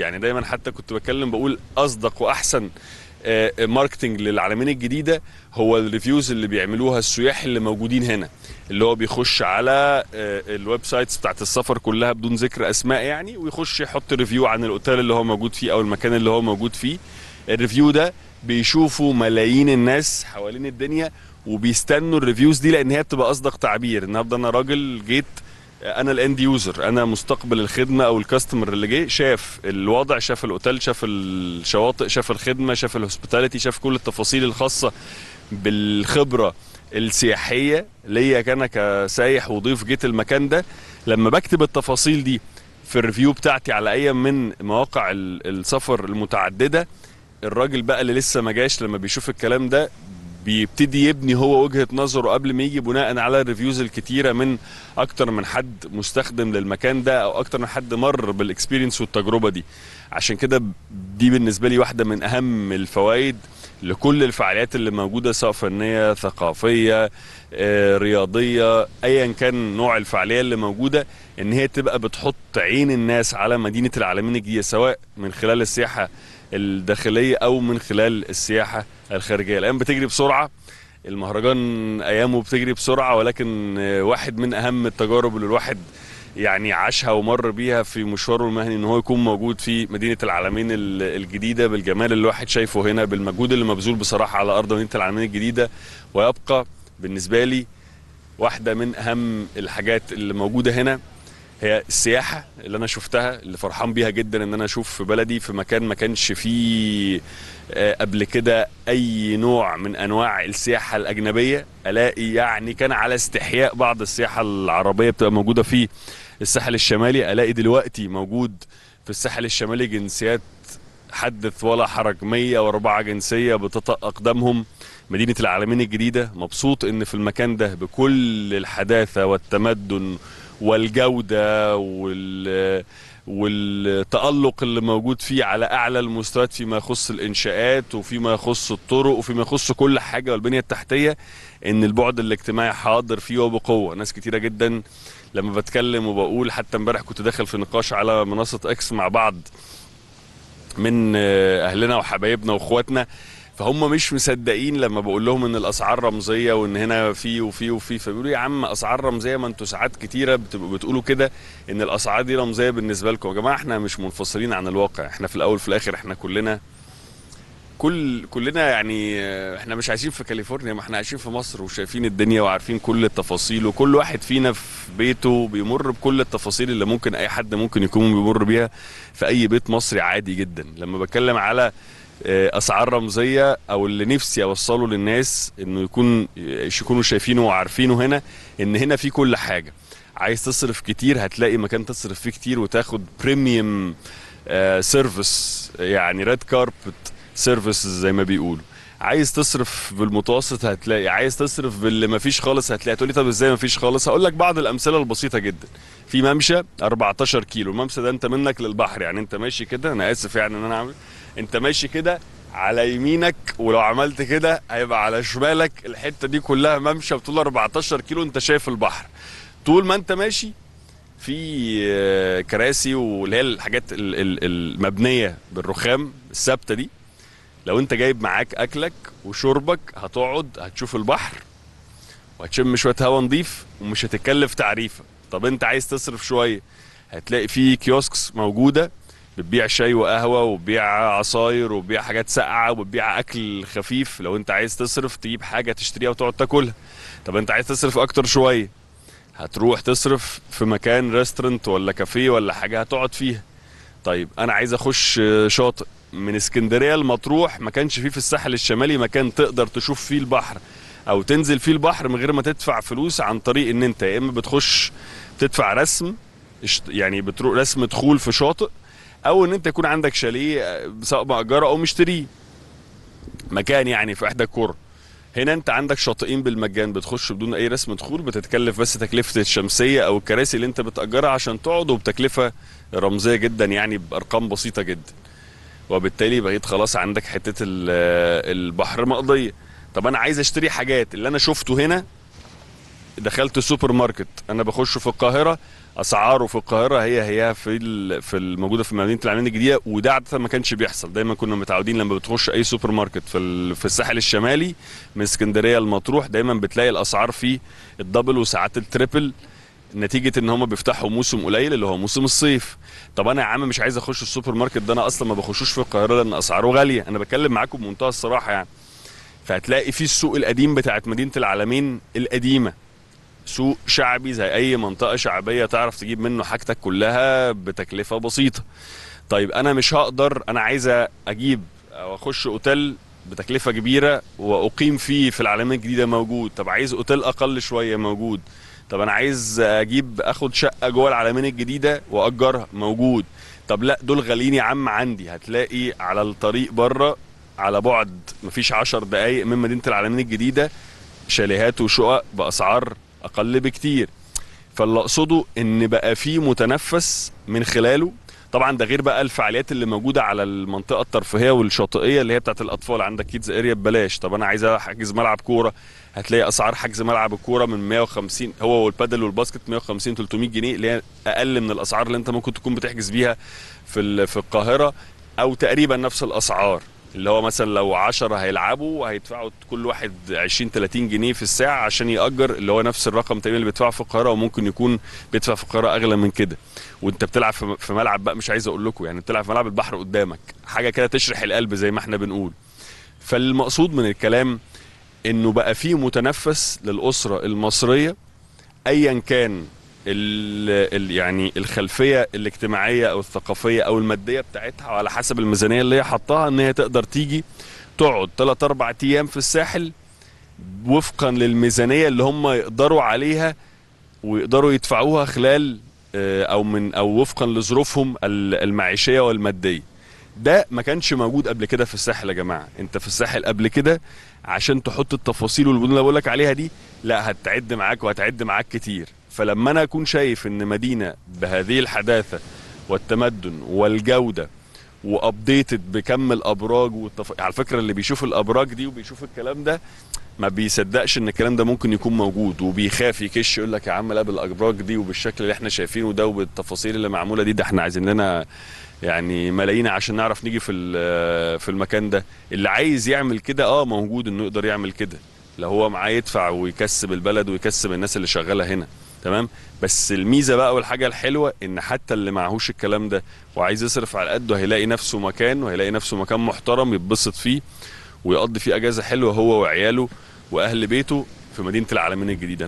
يعني دايما حتى كنت بتكلم بقول اصدق واحسن ماركتنج آه، آه، للعالمين الجديده هو الريفيوز اللي بيعملوها السياح اللي موجودين هنا اللي هو بيخش على آه، الويب سايتس بتاعت السفر كلها بدون ذكر اسماء يعني ويخش يحط ريفيو عن الاوتيل اللي هو موجود فيه او المكان اللي هو موجود فيه الريفيو ده بيشوفوا ملايين الناس حوالين الدنيا وبيستنوا الريفيوز دي لان هي بتبقى اصدق تعبير النهارده انا راجل جيت انا الاند يوزر انا مستقبل الخدمه او الكاستمر اللي جه شاف الوضع شاف الاوتيل شاف الشواطئ شاف الخدمه شاف الهوسبيتاليتي شاف كل التفاصيل الخاصه بالخبره السياحيه ليا انا كسايح وضيف جيت المكان ده لما بكتب التفاصيل دي في الريفيو بتاعتي على اي من مواقع السفر المتعدده الراجل بقى اللي لسه ما جاش لما بيشوف الكلام ده بيبتدي يبني هو وجهه نظره قبل ما يجي بناء على الريفيوز الكتيره من اكتر من حد مستخدم للمكان ده او اكتر من حد مر بالاكسبيرينس والتجربه دي عشان كده دي بالنسبه لي واحده من اهم الفوائد لكل الفعاليات اللي موجوده سواء فنيه ثقافيه آه، رياضيه ايا كان نوع الفعاليه اللي موجوده ان هي تبقى بتحط عين الناس على مدينه العالمين الجديده سواء من خلال السياحه الداخليه او من خلال السياحه الخارجيه الايام بتجري بسرعه المهرجان ايامه بتجري بسرعه ولكن واحد من اهم التجارب اللي الواحد يعني عاشها ومر بيها في مشواره المهني ان هو يكون موجود في مدينه العالمين الجديده بالجمال اللي الواحد شايفه هنا بالمجهود اللي مبذول بصراحه على ارض مدينه العالمين الجديده ويبقى بالنسبه لي واحده من اهم الحاجات اللي موجوده هنا هي السياحه اللي انا شفتها اللي فرحان بيها جدا ان انا اشوف في بلدي في مكان ما كانش فيه آه، قبل كده اي نوع من انواع السياحه الاجنبيه الاقي يعني كان على استحياء بعض السياحه العربيه بتبقى موجوده في الساحل الشمالي الاقي دلوقتي موجود في الساحل الشمالي جنسيات حدث ولا حرج 104 جنسيه بتطأ اقدامهم مدينه العالمين الجديده مبسوط ان في المكان ده بكل الحداثه والتمدن والجوده وال والتألق اللي موجود فيه على أعلى المستويات فيما يخص الإنشاءات وفيما يخص الطرق وفيما يخص كل حاجة والبنية التحتية إن البعد الاجتماعي حاضر فيه وبقوة ناس كتيرة جدا لما بتكلم وبقول حتى امبارح كنت داخل في نقاش على منصة إكس مع بعض من أهلنا وحبايبنا وإخواتنا فهم مش مصدقين لما بقول لهم ان الاسعار رمزيه وان هنا في وفي وفي فبيقولوا يا عم اسعار رمزيه ما انتوا ساعات كتيره بتبقوا بتقولوا كده ان الاسعار دي رمزيه بالنسبه لكم يا جماعه احنا مش منفصلين عن الواقع احنا في الاول في الاخر احنا كلنا كل كلنا يعني احنا مش عايشين في كاليفورنيا ما احنا عايشين في مصر وشايفين الدنيا وعارفين كل التفاصيل وكل واحد فينا في بيته بيمر بكل التفاصيل اللي ممكن اي حد ممكن يكون بيمر بيها في اي بيت مصري عادي جدا لما بتكلم على آه، اسعار رمزيه او اللي نفسي اوصله للناس انه يكون يكونوا شايفينه وعارفينه هنا ان هنا في كل حاجه عايز تصرف كتير هتلاقي مكان تصرف فيه كتير وتاخد بريميوم سيرفيس آه، يعني ريد كاربت سيرفيس زي ما بيقولوا عايز تصرف بالمتوسط هتلاقي عايز تصرف باللي مفيش خالص هتلاقي تقول لي طب ازاي مفيش خالص هقول لك بعض الامثله البسيطه جدا في ممشى 14 كيلو الممشى ده انت منك للبحر يعني انت ماشي كده انا اسف يعني ان انا عامل انت ماشي كده على يمينك ولو عملت كده هيبقى على شمالك الحته دي كلها ممشى بطول 14 كيلو انت شايف البحر طول ما انت ماشي في كراسي واللي هي الحاجات المبنيه بالرخام الثابته دي لو انت جايب معاك اكلك وشربك هتقعد هتشوف البحر وهتشم شويه هواء نظيف ومش هتتكلف تعريفه طب انت عايز تصرف شويه هتلاقي في كيوسكس موجوده بتبيع شاي وقهوه وبتبيع عصاير وبتبيع حاجات ساقعه وبتبيع اكل خفيف لو انت عايز تصرف تجيب حاجه تشتريها وتقعد تاكلها طب انت عايز تصرف اكتر شويه هتروح تصرف في مكان ريستورنت ولا كافيه ولا حاجه هتقعد فيها طيب انا عايز اخش آه، شاطئ من اسكندريه لمطروح ما كانش فيه في الساحل الشمالي مكان تقدر تشوف فيه البحر او تنزل فيه البحر من غير ما تدفع فلوس عن طريق ان انت يا اما بتخش تدفع رسم يعني بتروح رسم دخول في شاطئ او ان انت يكون عندك شاليه آه، سواء مأجره او مشتريه مكان يعني في احدى الكوره هنا انت عندك شاطئين بالمجان بتخش بدون اي رسم دخول بتتكلف بس تكلفه الشمسيه او الكراسي اللي انت بتاجرها عشان تقعد وبتكلفه رمزيه جدا يعني بارقام بسيطه جدا وبالتالي بقيت خلاص عندك حته البحر مقضيه طب انا عايز اشتري حاجات اللي انا شفته هنا دخلت سوبر ماركت انا بخشه في القاهره اسعاره في القاهره هي هي في في الموجوده في مدينه العلمين الجديده وده عاده ما كانش بيحصل دايما كنا متعودين لما بتخش اي سوبر ماركت في في الساحل الشمالي من اسكندريه لمطروح دايما بتلاقي الاسعار فيه الدبل وساعات التريبل نتيجه ان هم بيفتحوا موسم قليل اللي هو موسم الصيف طب انا يا عم مش عايز اخش السوبر ماركت ده انا اصلا ما بخشوش في القاهره لان اسعاره غاليه انا بتكلم معاكم بمنتهى الصراحه يعني فهتلاقي في السوق القديم بتاعت مدينه العالمين القديمه سوق شعبي زي اي منطقه شعبيه تعرف تجيب منه حاجتك كلها بتكلفه بسيطه طيب انا مش هقدر انا عايز اجيب او اخش اوتيل بتكلفه كبيره واقيم فيه في العلامه الجديده موجود طب عايز اوتيل اقل شويه موجود طب انا عايز اجيب اخد شقه جوه العالمين الجديده واجرها موجود طب لا دول غاليين يا عم عندي هتلاقي على الطريق بره على بعد مفيش عشر دقايق من مدينه العالمين الجديده شاليهات وشقق باسعار اقل بكتير فاللي اقصده ان بقى في متنفس من خلاله طبعا ده غير بقى الفعاليات اللي موجوده على المنطقه الترفيهيه والشاطئيه اللي هي بتاعت الاطفال عندك كيدز اريا ببلاش طب انا عايز احجز ملعب كوره هتلاقي اسعار حجز ملعب الكوره من 150 هو والبادل والباسكت 150 300 جنيه اللي هي اقل من الاسعار اللي انت ممكن تكون بتحجز بيها في في القاهره او تقريبا نفس الاسعار اللي هو مثلا لو 10 هيلعبوا هيدفعوا كل واحد 20 30 جنيه في الساعه عشان ياجر اللي هو نفس الرقم تقريبا اللي بيدفعه في القاهره وممكن يكون بيدفع في القاهره اغلى من كده وانت بتلعب في ملعب بقى مش عايز اقول لكم يعني بتلعب في ملعب البحر قدامك حاجه كده تشرح القلب زي ما احنا بنقول فالمقصود من الكلام انه بقى فيه متنفس للاسره المصريه ايا كان الـ الـ يعني الخلفيه الاجتماعيه او الثقافيه او الماديه بتاعتها وعلى حسب الميزانيه اللي هي حطاها ان هي تقدر تيجي تقعد 3 4 ايام في الساحل وفقا للميزانيه اللي هم يقدروا عليها ويقدروا يدفعوها خلال آه، او من او وفقا لظروفهم المعيشيه والماديه ده ما كانش موجود قبل كده في الساحل يا جماعه انت في الساحل قبل كده عشان تحط التفاصيل والبنود اللي بقول لك عليها دي لا هتعد معاك وهتعد معاك كتير فلما انا اكون شايف ان مدينه بهذه الحداثه والتمدن والجوده وابديتد بكم الابراج والتف... على فكره اللي بيشوف الابراج دي وبيشوف الكلام ده ما بيصدقش ان الكلام ده ممكن يكون موجود وبيخاف يكش يقول لك يا عم لا بالابراج دي وبالشكل اللي احنا شايفينه ده وبالتفاصيل اللي معموله دي ده احنا عايزين لنا يعني ملايين عشان نعرف نيجي في آه، في المكان ده اللي عايز يعمل كده اه موجود انه يقدر يعمل كده لو هو معاه يدفع ويكسب البلد ويكسب الناس اللي شغاله هنا تمام بس الميزه بقى والحاجه الحلوه ان حتى اللي معهوش الكلام ده وعايز يصرف على قده هيلاقي نفسه مكان وهيلاقي نفسه مكان محترم يتبسط فيه ويقضي فيه اجازه حلوه هو وعياله واهل بيته في مدينه العالمين الجديده